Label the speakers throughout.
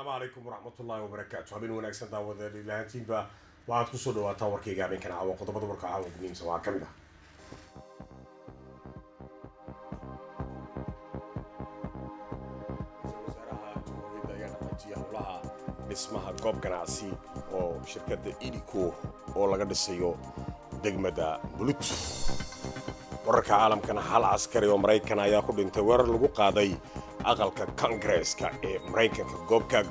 Speaker 1: asalaamu calaykum waraxmatullaahi wabarakaatu habeen wanaagsan daawadeed lahaantiinba waxaad kusoo dhawaataa warkayga habeenkan caawa qodobada warka caawa muhiimsan waa ka mid ah howlaha dhismaha goob ganacsi oo shirkadda idico oo laga dhisayo degmada bulut wararka caalamkana hal caskari oo maraykan ayaa ku dhintay weerar lagu qaaday aqalka kongareeska ee maraykanka goobka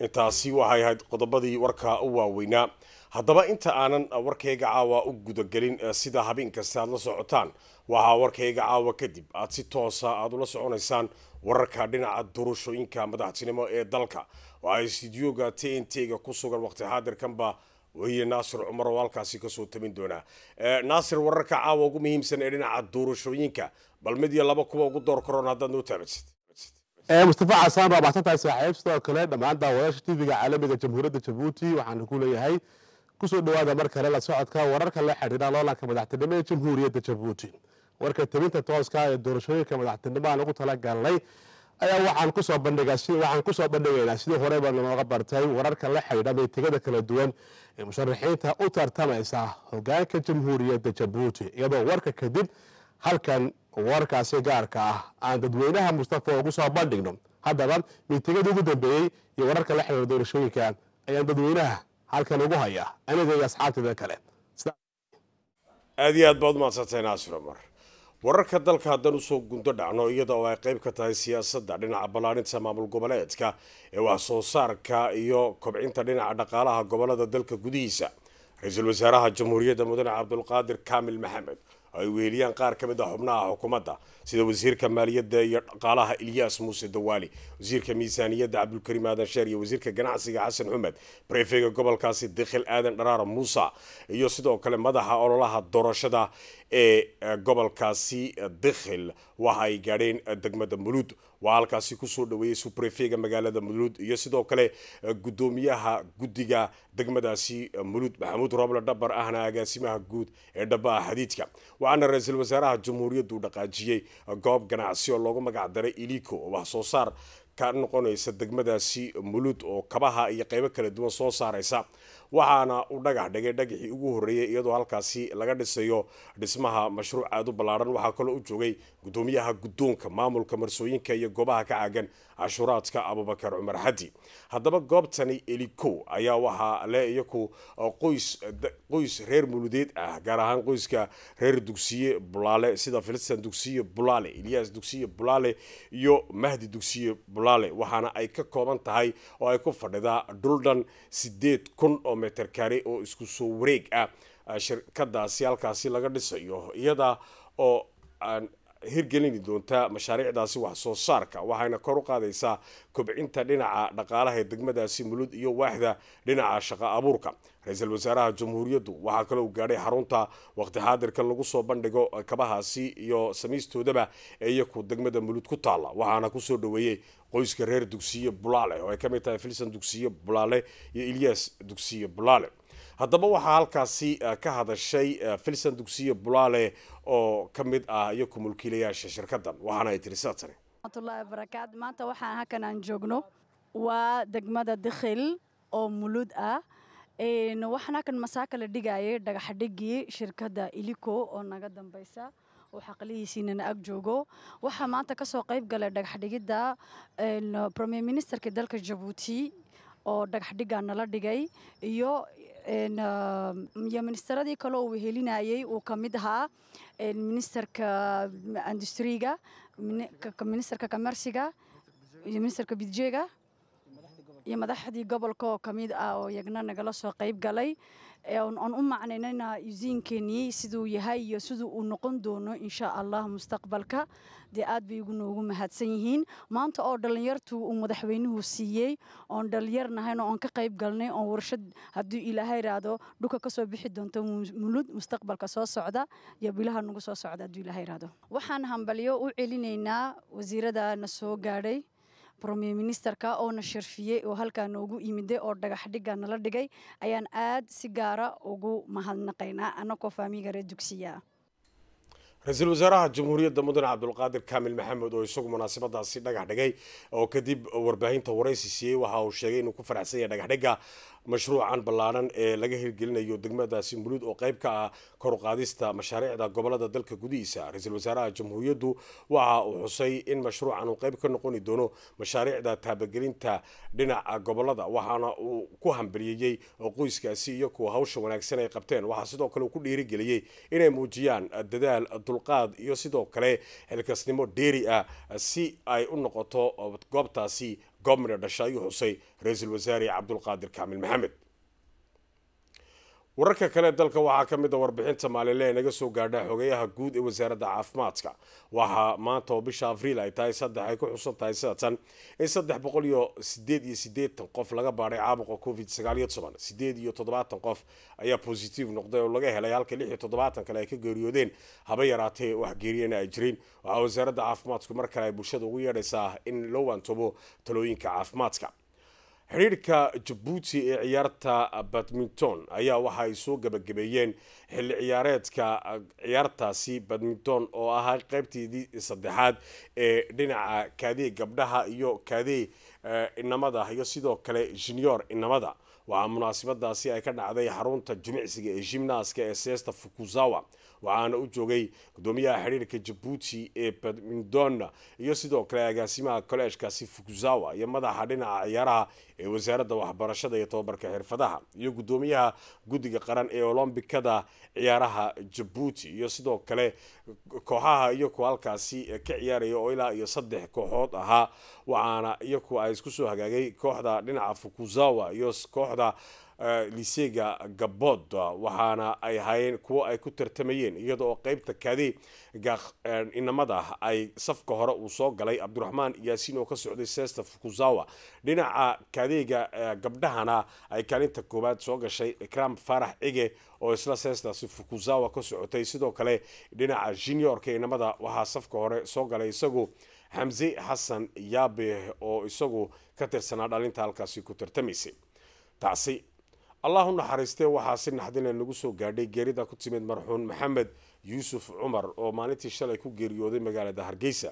Speaker 1: intaasi waxay ahayd qodobadii warka u waaweynaa haddaba inta aanan warkayga caawa u gudagelin eh, sida habeen kasta aad la socotaan waxaa warkayga caawa kadib aad si toosa aad ula soconaysaan wararka dhinaca doorashooyinka madaxtinimo ee dalka oo ay stuudioga t n t-ga ku sugan wakhti xaadirkanba weeye naasir cumar oo halkaasi kasoo tabin doonaa eh, naasir wararka caawa ugu muhiimsan ee dhinaca doorashooyinka bal mid iyo laba kuwa ugu door karoon haddaad noo taabatid eh, mustafa casaan baa baxsantahay saaxiib sidoo kale dhammaan daawadayaasha tv-ga caalamiga jamhuuriyadda jabuuti waxaanu ku leeyahay kusoo dhawaada mar kale la socodka wararka la xidhiira loolanka madaxtinimo ee jamhuuriyadda jabuuti warka tebinta tooska ee doorashooyinka madaxtinimo aan ugu talagalnay ayaa waxaan kusoo bandhigwaxaan kusoo bandhigaynaa sidii horeyba nanooga bartay wararka la xidhiidha miitigada kala duwan ee musharaxiinta u tartamaysa hogaanka jamhuuriyadda jabuuti iyadoo warka kadib halkan warkaasi gaarka ah aan dadweynaha mustafa ugu soo bandhigno haddaba miitigada ugu dambeeyey iyo wararka la xidhiira doorashooyinka ayaan dadweynaha halkan ugu haya aniga iyo asxaabtida kale aad iyo aad baad mahadsanteen aasur amar wararka dalka haddaan usoo gundo dhacno iyada oo ay qayb ka tahay siyaasadda dhinaca ballaarinta maamul goboleedka ee wax soo saarka iyo kobcinta dhinaca dhaqaalaha gobollada dalka gudihiisa ra-iisul wasaaraha jamhuuriyadda mudane cabdulqaadir kaamil maxamed oo ay weeliyaan qaar ka mid a ah xubnaha xukuumadda sida wasiirka maaliyadda iyo dhaqaalaha ilyaas muuse dawaali wasiirka miisaaniyadda cabdulkariim aadan sheer iyo wasiirka ganacsiga xasan xumed brefega gobolkaasi dekhil aadan dharaara muusa iyo sidoo kale madaxa ololaha doorashada ee gobolkaasi dikhil waxa ay gaadheen degmada muluud waa halkaasi kusoo dhaweeyey subrefega magaalada muluud iyo sidoo kale guddoomiyaha guddiga degmadaasi muluud maxamuud roble dhabar ahna agaasimaha guud ee dhabaha xadiidka waxaana ra-iisul wasaaraha jamhuuriyaddu dhaqaajiyey goob ganacsi oo loogu magacdaray iliko oo wax soo saar ka noqonaysa degmadaasi muluud oo kabaha iyo qeybo kala duwan soo saaraysa waxaana u dhagax dhigay dhagaxii ugu horreeyey iyadoo halkaasi laga dhisayo dhismaha mashruuc aada u ballaaran waxaa kaloo u joogay guddoomiyaha guddoonka maamulka marsooyinka iyo goobaha ka caagan cashuuraadka abubakar cumar xadi haddaba goobtani elikow ayaa waxaa le iyaku qoys qoys reer muludeed ah gaar ahaan qoyska reer dugsiye bulaale sida filistan dugsiye bulaale ilyas dugsiye bulaale iyo mahdi dugsiye bulaale waxaana ay ka kooban tahay oo ay ku fadhidaa dhuldhan sideed kun oo kilometer kari oo isku soo wareeg ah, ah shirkadaasi halkaasi laga dhisayo iyada oo hirgelini doontaa mashaariicdaasi wax soo saarka waxayna kor u qaadaysaa kobcinta dhinaca dhaqaalaha ee degmadaasi mulud iyo waaxda dhinaca shaqo abuurka ra-iisul wasaaraha jamhuuriyaddu waxaa kale uu gaadhay xarunta waqti xaadirkan lagu soo bandhigo kabahaasi iyo samiistoodaba ee iyaku degmada mulud ku taalla waxaana kusoo dhaweeyey qoyska reer dugsiye bulaale oo ay ka mid tahay filsan dugsiye bulaale iyo ilyas dugsiye bulaale haddaba waxaa halkaasi eh, ka hadashay eh, filsan dugsiye bulaale oo ka mid ah iyo kumulkiilayaasha shirkaddan waxaana ay tiri sidaad tani
Speaker 2: matulahi maanta waxaan halkan aan joogno waa degmada dikhil oo mulud ah waxaan halkan masaaka la dhigayay dhagaxdhigii shirkadda ilico oo naga dambaysa oo xaqlihiisiinana ag joogo waxaa maanta kasoo qayb galay dhagaxdhigidda premier ministerka dalka jabuuti oo dhagaxdhigaa nala dhigay iyo iyo ministeradii kaleo uu helinayey uu ka mid ahaa ministerka industriga ministerka kamersiga iyo ministerka bidjega iyo madaxdii gobolka oo kamid ah oo yagna nagala soo qayb galay aan u macnaynana yusiinkeenniyey siduu yahay iyo siduu uu noqon doono insha allah mustaqbalka dee aad bay igunoogu mahadsan yihiin maanta oo dhallinyartu uu madaxweynuhu siiyey oon dhallinyar nahayno oon ka qayb galnay oon warshad hadduu ilaahay raado dhulka ka bixi doonto mulud mustaqbalka soo socda iyo bilaha nagu soo socda hadduu ilaahay raado waxaan hambalyo u celinaynaa wasiiradana soo gaadhay bromie ministerka oo na sharfiyey oo halkaa noogu imiday oo dhagax dhigga nala dhigay ayaan aad si gaara ugu mahadnaqaynaa faamiga faamigare dugsiya
Speaker 1: ra-iisul wasaaraha jamhuuriyadda mudane cabdulqaadir kaamil maxamed oo isagu munaasabadaasi dhagax dhigay oo kadib warbaahinta waraysi siiyey waxa uu sheegay inuu ku faraxsan yahay dhagaxdhigga mashruucan ballaaran ee laga hirgelinayo degmadaasi muluud oo qayb ka ah koruqaadista mashaariicda gobolada dalka gudihiisa ra-iisul wasaaraha jamhuuriyaddu waxa uu xusay in mashruucan uu qayb ka noqoni doono mashaariicda taabagelinta dhinaca gobolada waxaana uu ku hambaliyeyey qoyskaasi iyo kuwa hawsha wanaagsan ay qabteen waxaa sidoo kale uu ku dhiirigeliyey inay muujiyaan dadaal dulqaad iyo sidoo kale xilkasnimo dheeri ah si ay u noqoto goobtaasi goobnar dhashay xusay ra-iisul wasaare cabdulqaadir kaamil maxamed wararka kale dalka waxaa ka mid a ah warbixin somalilan ah naga soo gaadha xogeeyaha guud ee wasaaradda caafimaadka waxa maanta oo bisha afriil ay tahay saddex ay ku xusan tahay sidaadsan in saddex boqol iyo sideed iyo sideetan qof laga baadhay caabuqa covid sagaal iyo toban sideed iyo toddobaatan qof ayaa positive noqday oo laga helay halka lix iyo toddobaatan kale ay ka geeriyoodeen haba yaraatee wax geeriyana ay jirin waxaa wasaaradda caafimaadku mar kale ay bulshada ugu yeedhaysaa in loo waantobo talooyinka caafimaadka xidhiidhka jabuuti ee ciyaarta badminton ayaa waxa ay soo gebagabeeyeen xilli ciyaareedka ciyaartaasi badminton oo ahaa qaybteedii saddexaad ee dhinaca kaadee gabdhaha iyo kaadee eh, inamada iyo sidoo kale junior inamada waxaa munaasibadaasi ay ka dhacday xarunta jimicsiga ee jimnaaska ee seesta fukuzawa waxaana u joogay guddoomiyaha xiriirka jabuuti ee badmindona iyo sidoo kale agaasimaha koleejkaasi fukuzawa iyo madaxa dhinaca ciyaaraha ee wasaaradda waxbarashada iyo tobabarka xirfadaha iyo guddoomiyaha guddiga qaran ee olombikada ciyaaraha jabuuti iyo sidoo kale kooxaha iyaku halkaasi ka ciyaaraya oo ilaa iyo saddex kooxood ahaa waxaana iyaku ay isku soo hagaagay kooxda dhinaca fukuzawa iyo kooxda Eh, liseega gabood waxaana ay ahaayeen kuwo ay ku tartamayeen iyada oo qeybta kaadiga eh, inamada ay safka hore uu soo galay cabdiraxmaan yaasiin oo ka socday seesta fukuzawa dhinaca kaadiga eh, gabdhahana ay kaalinta koobaad soo gashay ikram farax cige oo isla seestaasi fukuzawa ka socotay sidoo kale dhinaca juniorka inamada waxaa safka hore soo galay isagu xamse xasan yaabe oo isagu ka tirsanaa dhalinta halkaasi ku tartamaysay taasi allah u naxariistee waxaa si naxdina nagu soo gaadhay geerida ku timid marxuun maxamed yuusuf cumar oo maalintii shalay ku geeriyooday magaalada hargeysa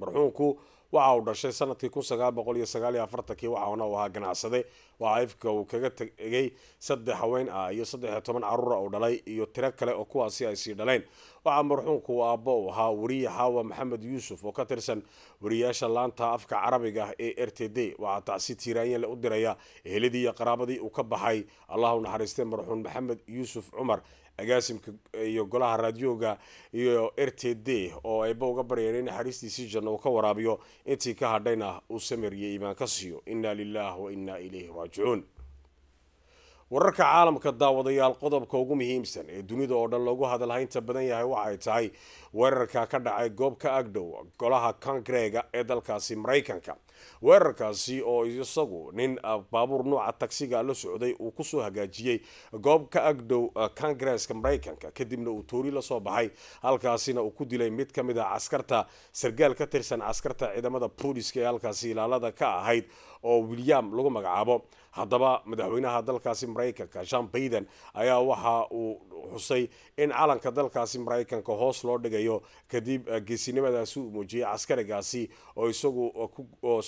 Speaker 1: marxuunku waxa uu dhashay sanadkii kun sagaal boqol iyo sagaal afartankii waxauna uu ahaa ganacsade waxaa ifka uu kaga tegay saddex haween ah iyo saddex iyo toban caruura ah uu dhalay iyo tiro kale oo kuwaasi ay sii dhaleen waxaa marxuunku uu aabbo u ahaa weriye xaawa maxamed yuusuf oo ka tirsan weriyaasha laanta afka carabiga ah ee r t d waxaa tacsi tiiraanyanle u diraya eheladii iyo qaraabadii uu ka baxay allahu u marxuun maxamed yuusuf cumar agaasimka iyo golaha raadiyoga iyo r t d oo ayba uga baryeen in naxariistiisii janna uu ka waraabiyo intii ka hadhayna uu samir iyo iimaan ka siiyo inna lilaah wa inna ilayhi raajicuun wararka caalamka daawadayaal qodobka ugu muhiimsan ee dunida oo dhan loogu hadalhaynta badan yahay waxay tahay weerarka ka dhacay goob ka agdhow golaha kongareega ee dalkaasi maraykanka weerarkaasi oo isagu nin ah, baabuur nuuca tagsiga la socday uu kusoo hagaajiyey goob ka agdhow congresska ah, maraykanka kadibna uu toori lasoo baxay halkaasina uu ku dilay mid ka mid a ah caskarta sargaal ka tirsan caskarta ciidamada booliska ee halkaasi ilaalada ka ahayd oo william lagu magacaabo haddaba madaxweynaha dalkaasi maraykanka jan bayden ayaa waxa uu xusay in calanka dalkaasi maraykanka hoos loo dhigayo kadib geesinimadaasi uu muujiyey caskaragaasi oo isagu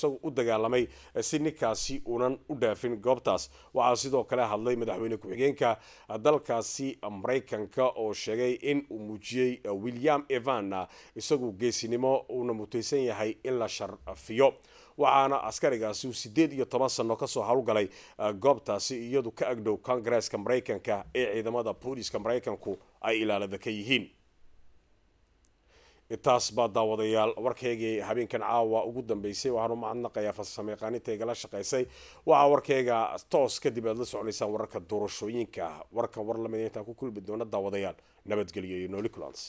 Speaker 1: isagu u dagaalamay eh, si ninkaasi uunan u dhaafin goobtaas waxaa sidoo kale hadlay madaxweyne ku-xigeenka eh, dalkaasi maraykanka oo sheegay in uu muujiyey eh, william evan isagu geesinimo uuna mutaysan yahay in la sharfiyo waxaana askarigaasi uu sideed iyo toban sano kasoo howlgalay goobtaasi iyadu ka agdhow kongareeska maraykanka ee ciidamada booliska maraykanku ay ilaalada ka yihiin intaas baa daawadayaal warkaygii habeenkan caawa ugu dambeysay waxaan u mahadnaqayaa farsameyqaaninta igala shaqeysay waxaa warkayga toos kadib aad la soconaysaan wararka doorashooyinka warkan war lamid intaan ku kulmi doona daawadayaal nabadgelyo iyo nooli kulans